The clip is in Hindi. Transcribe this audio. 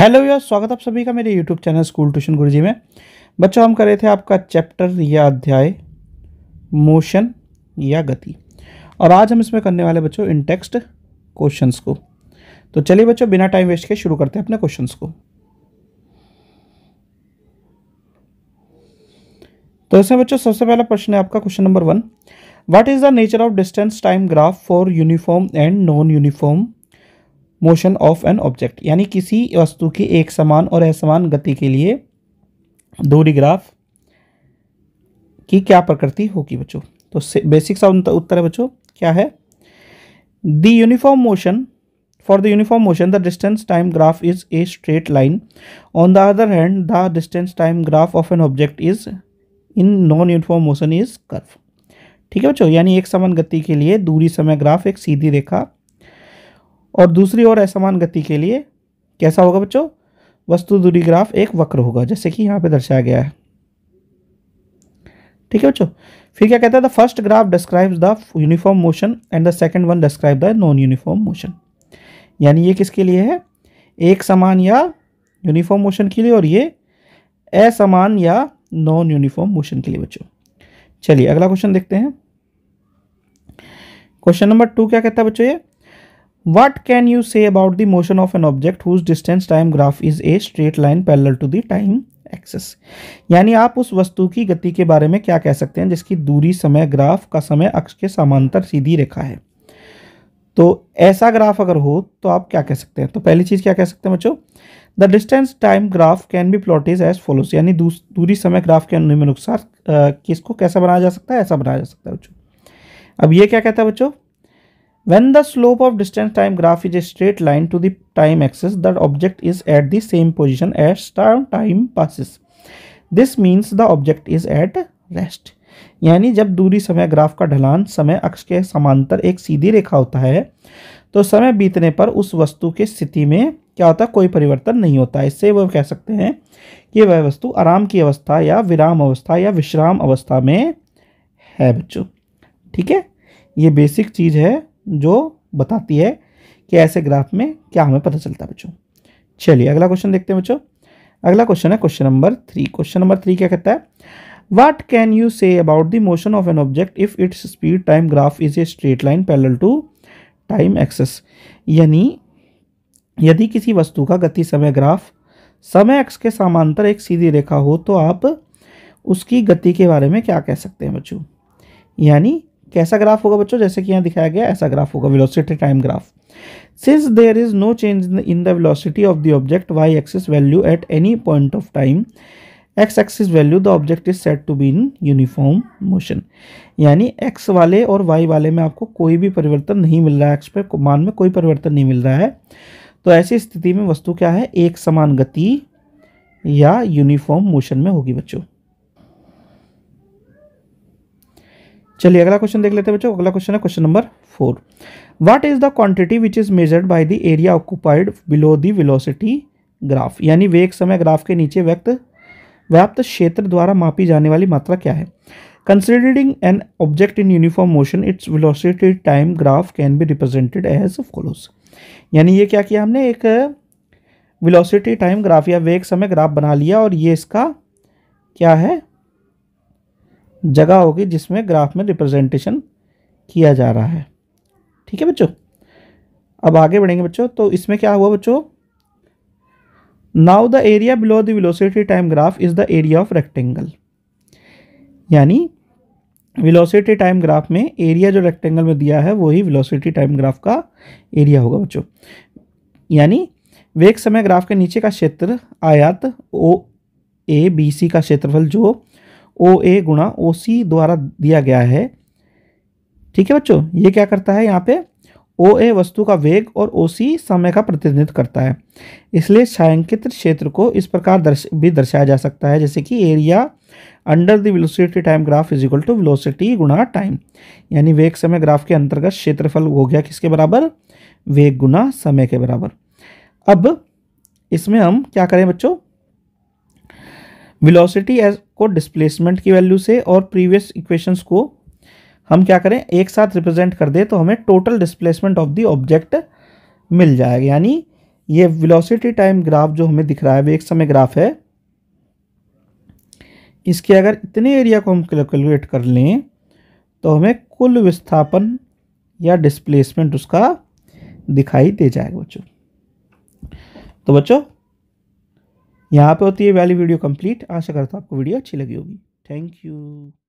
हेलो यार स्वागत आप सभी का मेरे YouTube channel School Tuition G में बच्चों हम कर रहे थे आपका चैप्टर या अध्याय मोशन या गति और आज हम इसमें करने वाले बच्चों इन टेक्स्ट क्वेश्चंस को तो चलिए बच्चों बिना टाइम वेस्ट के शुरू करते हैं अपने क्वेश्चंस को तो इसमें बच्चों सबसे पहला प्रश्न है आपका question number one what is the nature of distance time graph for uniform and non uniform motion of an object यानी किसी वस्तु की एक समान और असमान गति के लिए दूरी ग्राफ की क्या प्रकृति होगी बच्चों तो बेसिक सा उत्तर है बच्चों क्या है the uniform motion for the uniform motion the distance time graph is a straight line on the other hand the distance time graph of an object is in non uniform motion is curve ठीक है बच्चों यानी एक समान गति के लिए दूरी समय ग्राफ एक सीधी रेखा और दूसरी ओर असमान गति के लिए कैसा होगा बच्चों वस्तु दूरी ग्राफ एक वक्र होगा जैसे कि यहाँ पे दर्शाया गया है ठीक है बच्चों फिर क्या कहता है the first graph describes the uniform motion and the second one describe the non uniform motion यानी ये किसके लिए है एक समान या यूनिफॉर्म मोशन के लिए और ये असमान या नॉन यूनिफॉर्म मोशन के लिए बच्चों चलिए अगला क्वेश्चन देखते हैं क्वेश्चन नंबर टू क्या कहता है बच्चों ये What can you say about the motion of an object whose distance time graph is a straight line parallel to the time axis यानी आप उस वस्तु की गति के बारे में क्या कह सकते हैं जिसकी दूरी समय ग्राफ का समय अक्ष के समांतर सीधी रेखा है तो ऐसा ग्राफ अगर हो तो आप क्या कह सकते हैं तो पहली चीज़ क्या कह सकते हैं बच्चों the distance time graph can be plot is as follows यानी दूरी समय ग्राफ के अनुसार किसको कैसा बनाया जा सकता है ऐसा बनाया जा सकता है बच्चों अब ये क्या कहता है बच्चों When the slope of distance time graph is a straight line to the time axis, the object is at the same position as time passes. This means the object is at rest. यानी जब दूरी समय ग्राफ का ढलान समय अक्ष के समांतर एक सीधी रेखा होता है तो समय बीतने पर उस वस्तु के स्थिति में क्या होता है कोई परिवर्तन नहीं होता इससे वह कह सकते हैं कि वह वस्तु आराम की अवस्था या विराम अवस्था या विश्राम अवस्था में है बच्चों ठीक है ये बेसिक चीज़ है जो बताती है कि ऐसे ग्राफ में क्या हमें पता चलता है बच्चों चलिए अगला क्वेश्चन देखते हैं बच्चों अगला क्वेश्चन है question number three question number three क्या कहता है what can you say about the motion of an object if its speed time graph is a straight line parallel to time axis यानी यदि किसी वस्तु का गति समय ग्राफ समय एक्स के समांतर एक सीधी रेखा हो तो आप उसकी गति के बारे में क्या कह सकते हैं बच्चों यानी कैसा ग्राफ होगा बच्चों जैसे कि यहाँ दिखाया गया ऐसा ग्राफ होगा velocity time graph since there is no change in the velocity of the object Y axis value at any point of time X axis value the object is set to be in uniform motion यानी एक्स वाले और वाई वाले में आपको कोई भी परिवर्तन नहीं मिल रहा है एक्स पे मान में कोई परिवर्तन नहीं मिल रहा है तो ऐसी स्थिति में वस्तु क्या है एक समान गति या यूनिफॉर्म मोशन में होगी बच्चों चलिए अगला क्वेश्चन देख लेते हैं बच्चों अगला क्वेश्चन है question number four what is the quantity which is measured by the area occupied below the velocity graph यानी वेग समय ग्राफ के नीचे व्यक्त व्याप्त क्षेत्र द्वारा मापी जाने वाली मात्रा क्या है considering an object in uniform motion its velocity time graph can be represented as follows यानी ये क्या किया हमने एक विलोसिटी टाइम ग्राफ या वेग समय ग्राफ बना लिया और ये इसका क्या है जगह होगी जिसमें ग्राफ में रिप्रेजेंटेशन किया जा रहा है ठीक है बच्चों अब आगे बढ़ेंगे बच्चों तो इसमें क्या हुआ बच्चों now the area below the velocity time graph is the area of rectangle यानी विलोसिटी टाइम ग्राफ में एरिया जो रेक्टेंगल में दिया है वही विलोसिटी टाइम ग्राफ का एरिया होगा बच्चों यानी वेग समय ग्राफ के नीचे का क्षेत्र आयात ओ ए बी सी का क्षेत्रफल जो ओ ए गुणा ओ सी द्वारा दिया गया है ठीक है बच्चों ये क्या करता है यहाँ पे ओ ए वस्तु का वेग और ओ सी समय का प्रतिनिधित्व करता है इसलिए छायांकित क्षेत्र को इस प्रकार दर्श भी दर्शाया जा सकता है जैसे कि area under the velocity time graph is equal to velocity गुणा टाइम यानी वेग समय ग्राफ के अंतर्गत क्षेत्रफल हो गया किसके बराबर वेग गुना समय के बराबर अब इसमें हम क्या करें बच्चों वेलोसिटी एज को डिस्प्लेसमेंट की वैल्यू से और प्रीवियस इक्वेशंस को हम क्या करें एक साथ रिप्रेजेंट कर दे तो हमें total displacement of the object मिल जाएगा यानी ये वेलोसिटी टाइम ग्राफ जो हमें दिख रहा है वे एक समय ग्राफ है इसके अगर इतने एरिया को हम कैलकुलेट कर लें तो हमें कुल विस्थापन या डिस्प्लेसमेंट उसका दिखाई दे जाएगा बच्चों तो बच्चों यहाँ पे होती है वैली वीडियो कंप्लीट आशा करता हूँ आपको वीडियो अच्छी लगी होगी थैंक यू